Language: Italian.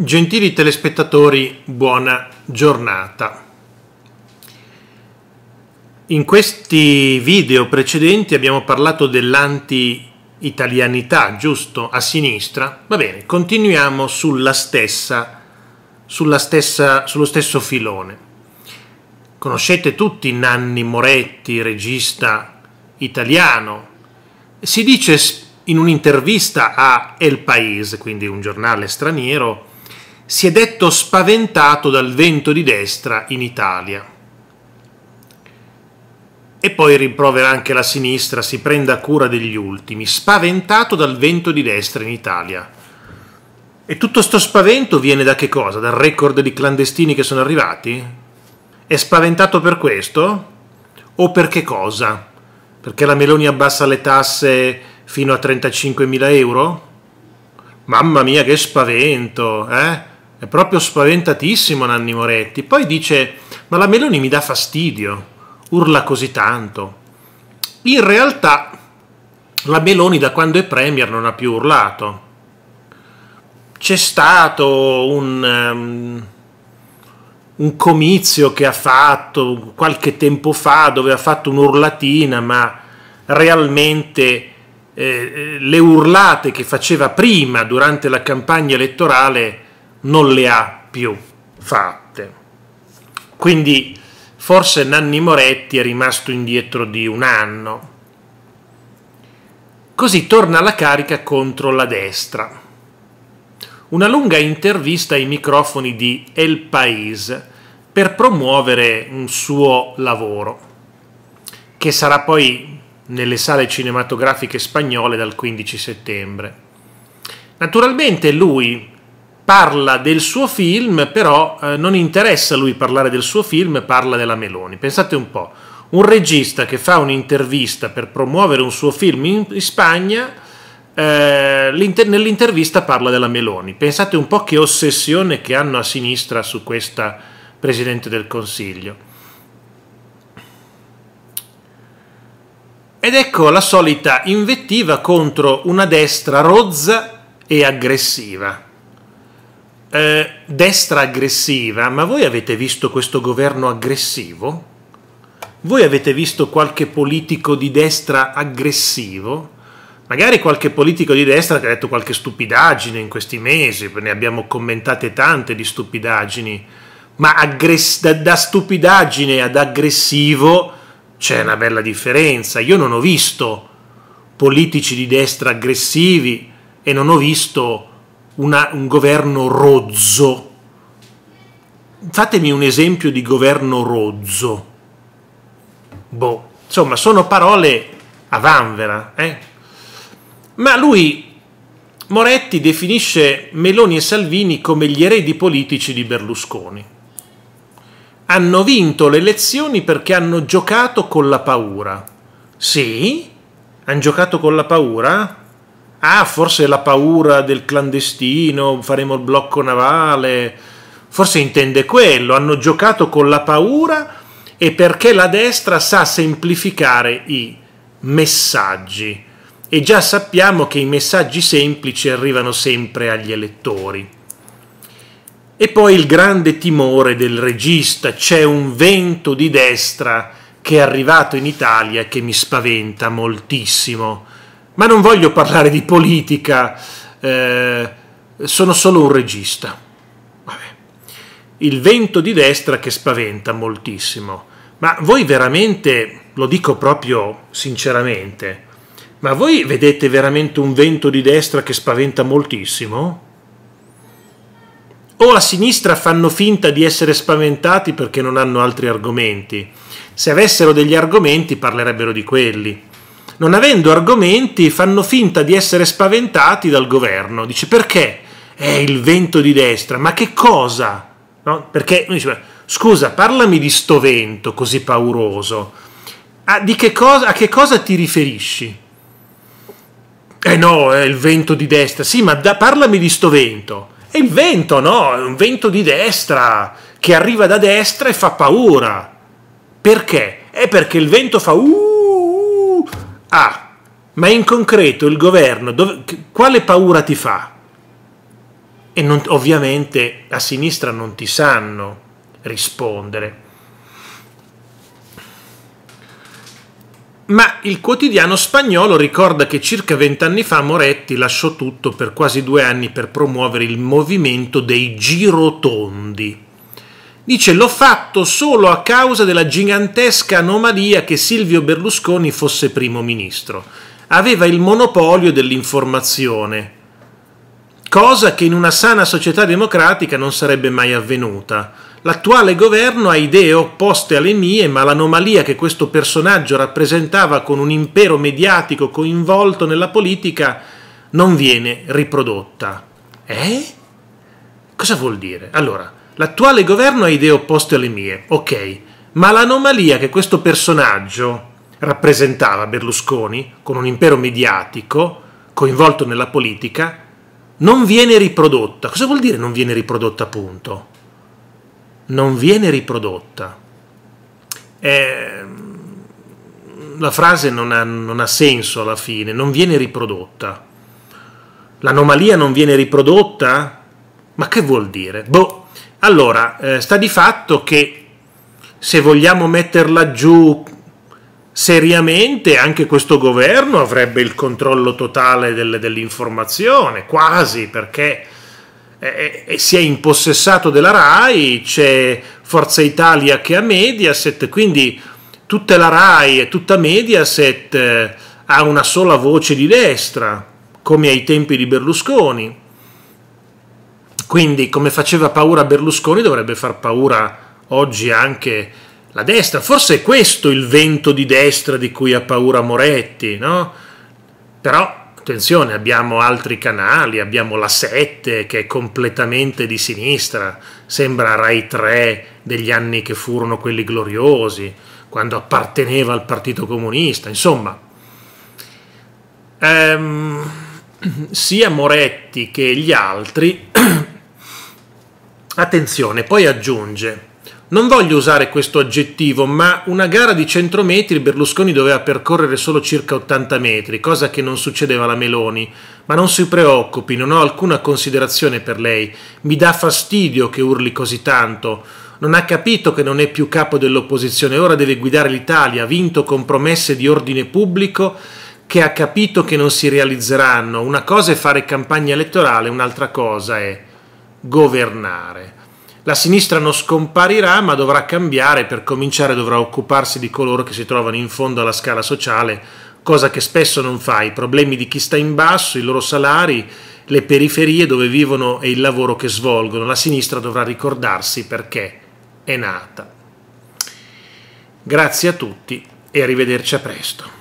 Gentili telespettatori, buona giornata. In questi video precedenti abbiamo parlato dell'anti-italianità, giusto? A sinistra. Va bene, continuiamo sulla stessa, sulla stessa, sullo stesso filone. Conoscete tutti Nanni Moretti, regista italiano. Si dice in un'intervista a El País, quindi un giornale straniero, si è detto spaventato dal vento di destra in Italia. E poi rimprovera anche la sinistra, si prenda cura degli ultimi, spaventato dal vento di destra in Italia. E tutto sto spavento viene da che cosa? Dal record di clandestini che sono arrivati? È spaventato per questo? O per che cosa? Perché la Meloni abbassa le tasse fino a 35.000 euro? Mamma mia che spavento, eh? È proprio spaventatissimo Nanni Moretti. Poi dice, ma la Meloni mi dà fastidio, urla così tanto. In realtà la Meloni da quando è Premier non ha più urlato. C'è stato un, um, un comizio che ha fatto qualche tempo fa dove ha fatto un'urlatina, ma realmente eh, le urlate che faceva prima durante la campagna elettorale non le ha più fatte. Quindi forse Nanni Moretti è rimasto indietro di un anno. Così torna alla carica contro la destra. Una lunga intervista ai microfoni di El País per promuovere un suo lavoro, che sarà poi nelle sale cinematografiche spagnole dal 15 settembre. Naturalmente lui, parla del suo film, però eh, non interessa a lui parlare del suo film, parla della Meloni. Pensate un po', un regista che fa un'intervista per promuovere un suo film in, in Spagna, eh, nell'intervista parla della Meloni. Pensate un po' che ossessione che hanno a sinistra su questa Presidente del Consiglio. Ed ecco la solita invettiva contro una destra rozza e aggressiva eh, destra aggressiva, ma voi avete visto questo governo aggressivo? Voi avete visto qualche politico di destra aggressivo? Magari qualche politico di destra che ha detto qualche stupidaggine in questi mesi, ne abbiamo commentate tante di stupidaggini, ma aggress- da, da stupidaggine ad aggressivo c'è una bella differenza. Io non ho visto politici di destra aggressivi e non ho visto una, un governo rozzo. Fatemi un esempio di governo rozzo. Boh, insomma, sono parole a vanvera, eh? Ma lui Moretti definisce Meloni e Salvini come gli eredi politici di Berlusconi. Hanno vinto le elezioni perché hanno giocato con la paura. Sì? Hanno giocato con la paura? ah, forse la paura del clandestino, faremo il blocco navale, forse intende quello, hanno giocato con la paura e perché la destra sa semplificare i messaggi e già sappiamo che i messaggi semplici arrivano sempre agli elettori. E poi il grande timore del regista, c'è un vento di destra che è arrivato in Italia che mi spaventa moltissimo ma non voglio parlare di politica, eh, sono solo un regista. Vabbè. Il vento di destra che spaventa moltissimo, ma voi veramente, lo dico proprio sinceramente, ma voi vedete veramente un vento di destra che spaventa moltissimo? O a sinistra fanno finta di essere spaventati perché non hanno altri argomenti? Se avessero degli argomenti parlerebbero di quelli non avendo argomenti, fanno finta di essere spaventati dal governo. Dice perché? È il vento di destra, ma che cosa? No? Perché noi diciamo, scusa, parlami di sto vento così pauroso, a, ah, che cosa, a che cosa ti riferisci? Eh no, è il vento di destra, sì, ma da, parlami di sto vento. È il vento, no? È un vento di destra che arriva da destra e fa paura. Perché? È perché il vento fa uh, Ah, ma in concreto il governo dove, quale paura ti fa? E non, ovviamente a sinistra non ti sanno rispondere. Ma il quotidiano spagnolo ricorda che circa vent'anni fa Moretti lasciò tutto per quasi due anni per promuovere il movimento dei girotondi Dice l'ho fatto solo a causa della gigantesca anomalia che Silvio Berlusconi fosse primo ministro. Aveva il monopolio dell'informazione, cosa che in una sana società democratica non sarebbe mai avvenuta. L'attuale governo ha idee opposte alle mie, ma l'anomalia che questo personaggio rappresentava con un impero mediatico coinvolto nella politica non viene riprodotta. Eh? Cosa vuol dire? Allora, L'attuale governo ha idee opposte alle mie, ok, ma l'anomalia che questo personaggio rappresentava Berlusconi, con un impero mediatico, coinvolto nella politica, non viene riprodotta. Cosa vuol dire non viene riprodotta, appunto? Non viene riprodotta. Eh, la frase non ha, non ha senso alla fine, non viene riprodotta. L'anomalia non viene riprodotta? Ma che vuol dire? Boh, allora, eh, sta di fatto che se vogliamo metterla giù seriamente, anche questo governo avrebbe il controllo totale del, dell'informazione, quasi perché eh, eh, si è impossessato della RAI, c'è Forza Italia che ha Mediaset, quindi tutta la RAI e tutta Mediaset eh, ha una sola voce di destra, come ai tempi di Berlusconi quindi come faceva paura Berlusconi dovrebbe far paura oggi anche la destra. Forse è questo il vento di destra di cui ha paura Moretti, no? Però attenzione, abbiamo altri canali, abbiamo la 7 che è completamente di sinistra, sembra Rai 3 degli anni che furono quelli gloriosi, quando apparteneva al Partito Comunista, insomma. Ehm, sia Moretti che gli altri Attenzione, poi aggiunge, non voglio usare questo aggettivo, ma una gara di 100 metri Berlusconi doveva percorrere solo circa 80 metri, cosa che non succedeva alla Meloni. Ma non si preoccupi, non ho alcuna considerazione per lei. Mi dà fastidio che urli così tanto. Non ha capito che non è più capo dell'opposizione, ora deve guidare l'Italia, ha vinto con promesse di ordine pubblico che ha capito che non si realizzeranno. Una cosa è fare campagna elettorale, un'altra cosa è governare. La sinistra non scomparirà ma dovrà cambiare, per cominciare dovrà occuparsi di coloro che si trovano in fondo alla scala sociale, cosa che spesso non fa, i problemi di chi sta in basso, i loro salari, le periferie dove vivono e il lavoro che svolgono. La sinistra dovrà ricordarsi perché è nata. Grazie a tutti e arrivederci a presto.